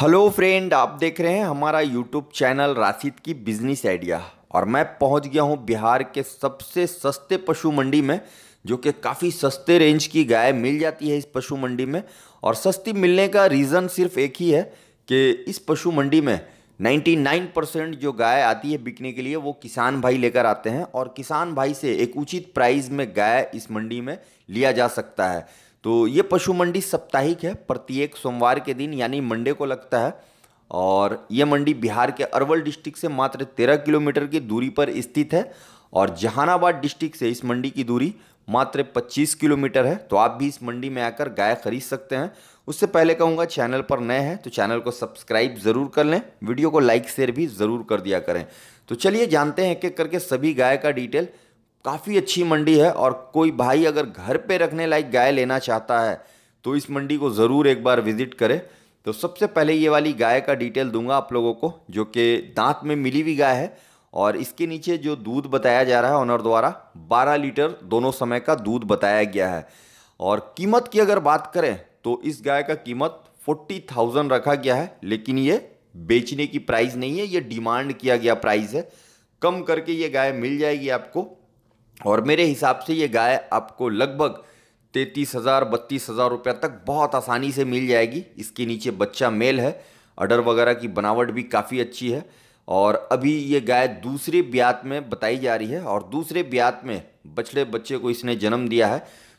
hello friend आप देख रहे हैं हमारा यूट्यूब चैनल राशिद की बिजनेस आइडिया और मैं पहुंच गया हूं बिहार के सबसे सस्ते पशु मंडी में जो कि काफ़ी सस्ते रेंज की गाय मिल जाती है इस पशु मंडी में और सस्ती मिलने का रीज़न सिर्फ एक ही है कि इस पशु मंडी में 99 परसेंट जो गाय आती है बिकने के लिए वो किसान भाई लेकर आते हैं और किसान भाई से एक उचित प्राइस में गाय इस मंडी में लिया जा सकता है तो ये पशु मंडी साप्ताहिक है प्रत्येक सोमवार के दिन यानी मंडे को लगता है और ये मंडी बिहार के अरवल डिस्ट्रिक्ट से मात्र तेरह किलोमीटर की दूरी पर स्थित है और जहानाबाद डिस्ट्रिक्ट से इस मंडी की दूरी मात्र 25 किलोमीटर है तो आप भी इस मंडी में आकर गाय खरीद सकते हैं उससे पहले कहूँगा चैनल पर नए हैं तो चैनल को सब्सक्राइब ज़रूर कर लें वीडियो को लाइक शेयर भी ज़रूर कर दिया करें तो चलिए जानते हैं एक एक करके सभी गाय का डिटेल काफ़ी अच्छी मंडी है और कोई भाई अगर घर पर रखने लायक गाय लेना चाहता है तो इस मंडी को ज़रूर एक बार विज़िट करें तो सबसे पहले ये वाली गाय का डिटेल दूंगा आप लोगों को जो कि दांत में मिली हुई गाय है और इसके नीचे जो दूध बताया जा रहा है ऑनर द्वारा 12 लीटर दोनों समय का दूध बताया गया है और कीमत की अगर बात करें तो इस गाय का कीमत फोर्टी थाउजेंड रखा गया है लेकिन ये बेचने की प्राइस नहीं है ये डिमांड किया गया प्राइस है कम करके ये गाय मिल जाएगी आपको और मेरे हिसाब से ये गाय आपको लगभग तैंतीस हज़ार बत्तीस हज़ार रुपये तक बहुत आसानी से मिल जाएगी इसके नीचे बच्चा मेल है अडर वगैरह की बनावट भी काफ़ी अच्छी है और अभी ये गाय दूसरे ब्यात में बताई जा रही है और दूसरे ब्यात में बछड़े बच्चे को इसने जन्म दिया है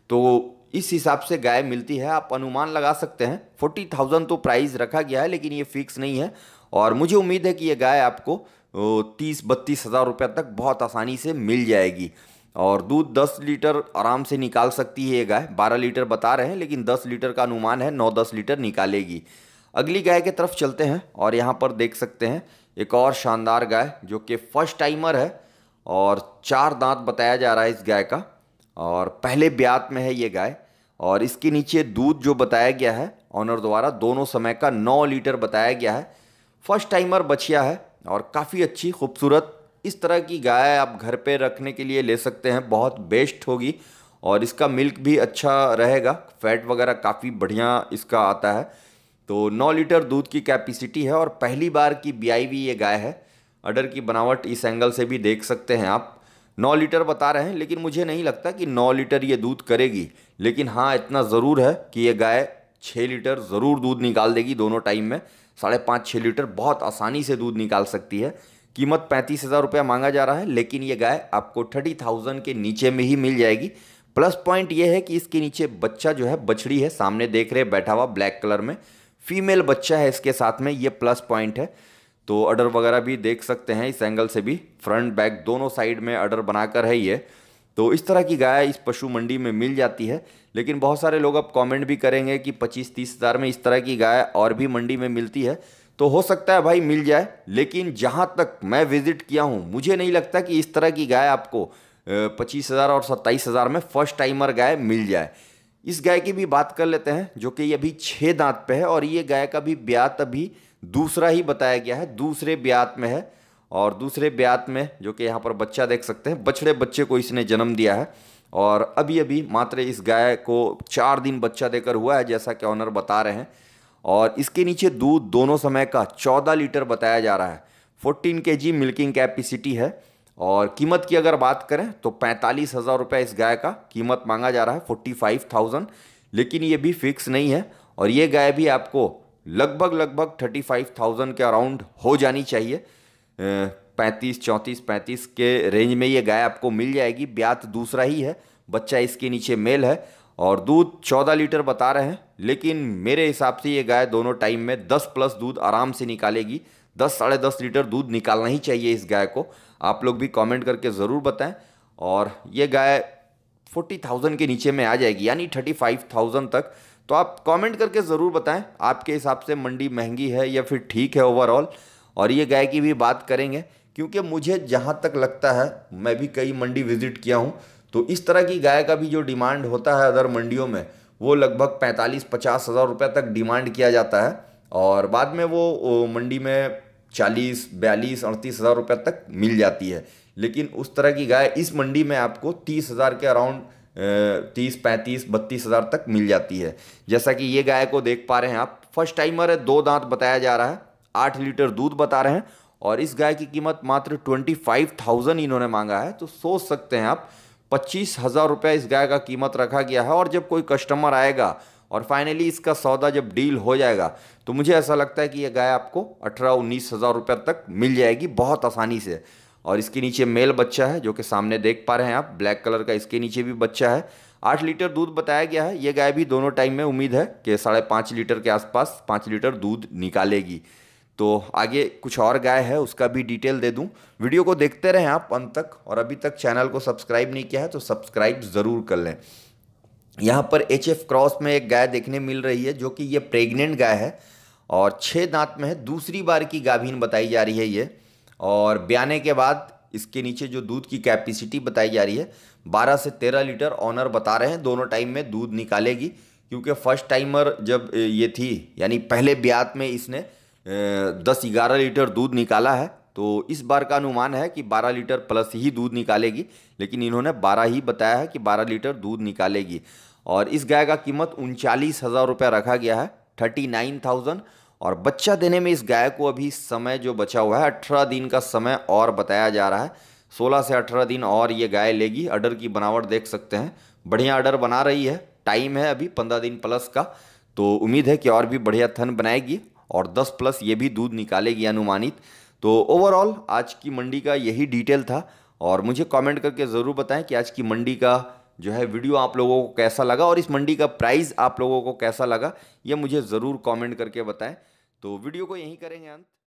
तो इस हिसाब से गाय मिलती है आप अनुमान लगा सकते हैं फोर्टी थाउजेंड तो प्राइस रखा गया है लेकिन ये फिक्स नहीं है और मुझे उम्मीद है कि ये गाय आपको तीस बत्तीस हज़ार रुपये तक बहुत आसानी से मिल जाएगी और दूध दस लीटर आराम से निकाल सकती है ये गाय बारह लीटर बता रहे हैं लेकिन दस लीटर का अनुमान है नौ दस लीटर निकालेगी अगली गाय के तरफ चलते हैं और यहाँ पर देख सकते हैं एक और शानदार गाय जो कि फर्स्ट टाइमर है और चार दांत बताया जा रहा है इस गाय का और पहले ब्यात में है ये गाय और इसके नीचे दूध जो बताया गया है ऑनर द्वारा दोनों समय का नौ लीटर बताया गया है फर्स्ट टाइमर बछिया है और काफ़ी अच्छी खूबसूरत इस तरह की गाय आप घर पे रखने के लिए ले सकते हैं बहुत बेस्ट होगी और इसका मिल्क भी अच्छा रहेगा फैट वगैरह काफ़ी बढ़िया इसका आता है तो 9 लीटर दूध की कैपेसिटी है और पहली बार की बीआईवी ये गाय है अडर की बनावट इस एंगल से भी देख सकते हैं आप 9 लीटर बता रहे हैं लेकिन मुझे नहीं लगता कि 9 लीटर ये दूध करेगी लेकिन हाँ इतना ज़रूर है कि ये गाय छः लीटर ज़रूर दूध निकाल देगी दोनों टाइम में साढ़े पाँच छः लीटर बहुत आसानी से दूध निकाल सकती है कीमत पैंतीस हज़ार रुपया मांगा जा रहा है लेकिन ये गाय आपको थर्टी थाउजेंड के नीचे में ही मिल जाएगी प्लस पॉइंट ये है कि इसके नीचे बच्चा जो है बछड़ी है सामने देख रहे बैठा हुआ ब्लैक कलर में फीमेल बच्चा है इसके साथ में ये प्लस पॉइंट है तो अडर वगैरह भी देख सकते हैं इस एंगल से भी फ्रंट बैक दोनों साइड में अडर बनाकर है ये तो इस तरह की गाय इस पशु मंडी में मिल जाती है लेकिन बहुत सारे लोग अब कमेंट भी करेंगे कि पच्चीस तीस हज़ार में इस तरह की गाय और भी मंडी में मिलती है तो हो सकता है भाई मिल जाए लेकिन जहाँ तक मैं विजिट किया हूँ मुझे नहीं लगता कि इस तरह की गाय आपको पच्चीस हज़ार और सत्ताईस हज़ार में फर्स्ट टाइमर गाय मिल जाए इस गाय की भी बात कर लेते हैं जो कि ये अभी छः दांत पे है और ये गाय का भी ब्यात अभी दूसरा ही बताया गया है दूसरे ब्यात में है और दूसरे ब्यात में जो कि यहाँ पर बच्चा देख सकते हैं बछड़े बच्चे को इसने जन्म दिया है और अभी अभी मात्र इस गाय को चार दिन बच्चा देकर हुआ है जैसा कि ऑनर बता रहे हैं और इसके नीचे दूध दोनों समय का चौदह लीटर बताया जा रहा है फोर्टीन के जी मिल्किंग कैपेसिटी है और कीमत की अगर बात करें तो पैंतालीस हज़ार रुपये इस गाय का कीमत मांगा जा रहा है फोर्टी फाइव थाउजेंड लेकिन ये भी फिक्स नहीं है और ये गाय भी आपको लगभग लगभग थर्टी फाइव थाउजेंड के अराउंड हो जानी चाहिए पैंतीस चौंतीस पैंतीस के रेंज में ये गाय आपको मिल जाएगी ब्यात दूसरा ही है बच्चा इसके नीचे मेल है और दूध चौदह लीटर बता रहे हैं लेकिन मेरे हिसाब से ये गाय दोनों टाइम में दस प्लस दूध आराम से निकालेगी दस साढ़े दस लीटर दूध निकालना ही चाहिए इस गाय को आप लोग भी कमेंट करके ज़रूर बताएं और ये गाय फोर्टी थाउजेंड के नीचे में आ जाएगी यानी थर्टी फाइव थाउजेंड तक तो आप कमेंट करके ज़रूर बताएं आपके हिसाब से मंडी महंगी है या फिर ठीक है ओवरऑल और ये गाय की भी बात करेंगे क्योंकि मुझे जहाँ तक लगता है मैं भी कई मंडी विजिट किया हूँ तो इस तरह की गाय का भी जो डिमांड होता है अदर मंडियों में वो लगभग पैंतालीस पचास हज़ार रुपये तक डिमांड किया जाता है और बाद में वो मंडी में चालीस बयालीस अड़तीस हज़ार रुपये तक मिल जाती है लेकिन उस तरह की गाय इस मंडी में आपको तीस हज़ार के अराउंड तीस पैंतीस बत्तीस हज़ार तक मिल जाती है जैसा कि ये गाय को देख पा रहे हैं आप फर्स्ट टाइमर है दो दांत बताया जा रहा है आठ लीटर दूध बता रहे हैं और इस गाय की कीमत मात्र ट्वेंटी फाइव थाउजेंड इन्होंने मांगा है तो सोच सकते हैं आप पच्चीस हज़ार रुपया इस गाय का कीमत रखा गया है और जब कोई कस्टमर आएगा और फाइनली इसका सौदा जब डील हो जाएगा तो मुझे ऐसा लगता है कि ये गाय आपको अठारह उन्नीस हज़ार रुपये तक मिल जाएगी बहुत आसानी से और इसके नीचे मेल बच्चा है जो कि सामने देख पा रहे हैं आप ब्लैक कलर का इसके नीचे भी बच्चा है आठ लीटर दूध बताया गया है ये गाय भी दोनों टाइम में उम्मीद है कि साढ़े पाँच लीटर के आसपास पाँच लीटर दूध निकालेगी तो आगे कुछ और गाय है उसका भी डिटेल दे दूं वीडियो को देखते रहें आप अंत तक और अभी तक चैनल को सब्सक्राइब नहीं किया है तो सब्सक्राइब ज़रूर कर लें यहाँ पर एच एफ क्रॉस में एक गाय देखने मिल रही है जो कि ये प्रेग्नेंट गाय है और छः दांत में है दूसरी बार की गाभीन बताई जा रही है ये और ब्याने के बाद इसके नीचे जो दूध की कैपेसिटी बताई जा रही है 12 से 13 लीटर ऑनर बता रहे हैं दोनों टाइम में दूध निकालेगी क्योंकि फर्स्ट टाइमर जब ये थी यानी पहले ब्यात में इसने दस ग्यारह लीटर दूध निकाला है तो इस बार का अनुमान है कि 12 लीटर प्लस ही दूध निकालेगी लेकिन इन्होंने 12 ही बताया है कि 12 लीटर दूध निकालेगी और इस गाय का कीमत उनचालीस हज़ार रुपया रखा गया है थर्टी नाइन थाउजेंड और बच्चा देने में इस गाय को अभी समय जो बचा हुआ है अठारह दिन का समय और बताया जा रहा है सोलह से अठारह दिन और ये गाय लेगी अडर की बनावट देख सकते हैं बढ़िया अडर बना रही है टाइम है अभी पंद्रह दिन प्लस का तो उम्मीद है कि और भी बढ़िया थन बनाएगी और दस प्लस ये भी दूध निकालेगी अनुमानित तो ओवरऑल आज की मंडी का यही डिटेल था और मुझे कमेंट करके ज़रूर बताएं कि आज की मंडी का जो है वीडियो आप लोगों को कैसा लगा और इस मंडी का प्राइस आप लोगों को कैसा लगा ये मुझे ज़रूर कमेंट करके बताएं तो वीडियो को यहीं करेंगे अंत